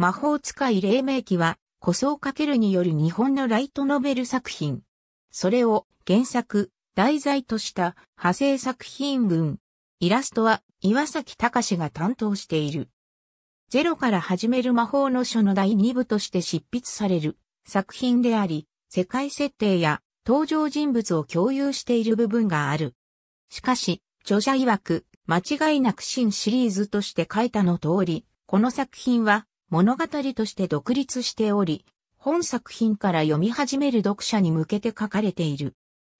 魔法使い黎明期は、古装かけるによる日本のライトノベル作品。それを原作、題材とした派生作品群。イラストは岩崎隆が担当している。ゼロから始める魔法の書の第2部として執筆される作品であり、世界設定や登場人物を共有している部分がある。しかし、著者曰く、間違いなく新シリーズとして書いたの通り、この作品は物語として独立しており、本作品から読み始める読者に向けて書かれている。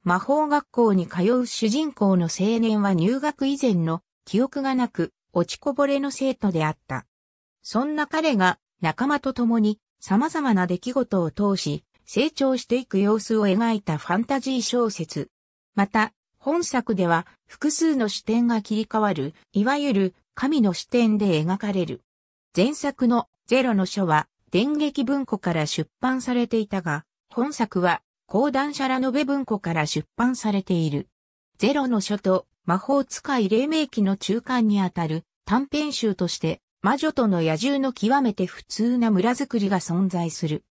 魔法学校に通う主人公の青年は入学以前の記憶がなく落ちこぼれの生徒であった。そんな彼が仲間と共に様々な出来事を通し成長していく様子を描いたファンタジー小説。また、本作では複数の視点が切り替わる、いわゆる神の視点で描かれる。前作のゼロの書は電撃文庫から出版されていたが、本作は講談社ラノベ文庫から出版されている。ゼロの書と魔法使い黎明期の中間にあたる短編集として魔女との野獣の極めて普通な村づくりが存在する。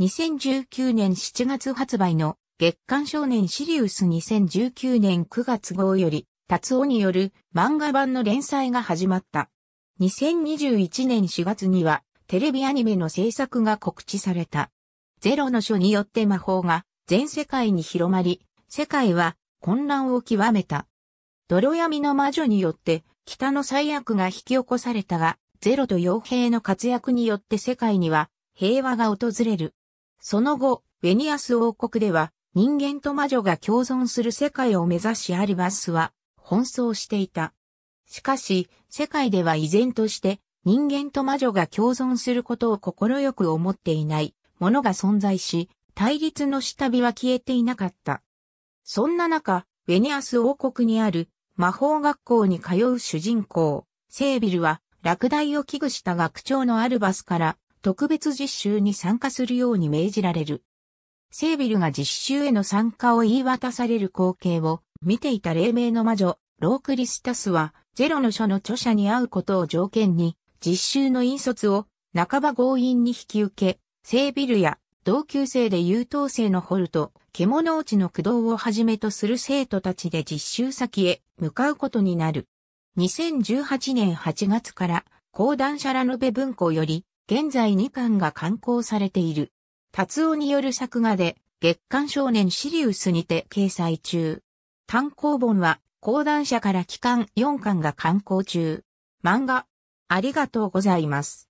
2019年7月発売の月刊少年シリウス2019年9月号より、達夫による漫画版の連載が始まった。2021年4月にはテレビアニメの制作が告知された。ゼロの書によって魔法が全世界に広まり、世界は混乱を極めた。泥闇の魔女によって北の最悪が引き起こされたが、ゼロと傭兵の活躍によって世界には平和が訪れる。その後、ベニアス王国では人間と魔女が共存する世界を目指しアリバスは奔走していた。しかし、世界では依然として人間と魔女が共存することを心よく思っていないものが存在し、対立の下火は消えていなかった。そんな中、ウェニアス王国にある魔法学校に通う主人公、セービルは落第を危惧した学長のアルバスから特別実習に参加するように命じられる。セービルが実習への参加を言い渡される光景を見ていた黎明の魔女ロークリスタスは、ゼロの書の著者に会うことを条件に、実習の引率を半ば強引に引き受け、聖ビルや同級生で優等生のホルト、獣落ちの駆動をはじめとする生徒たちで実習先へ向かうことになる。2018年8月から講談社ラノベ文庫より現在2巻が刊行されている。達夫による作画で月刊少年シリウスにて掲載中。単行本は講談社から期間4巻が刊行中。漫画、ありがとうございます。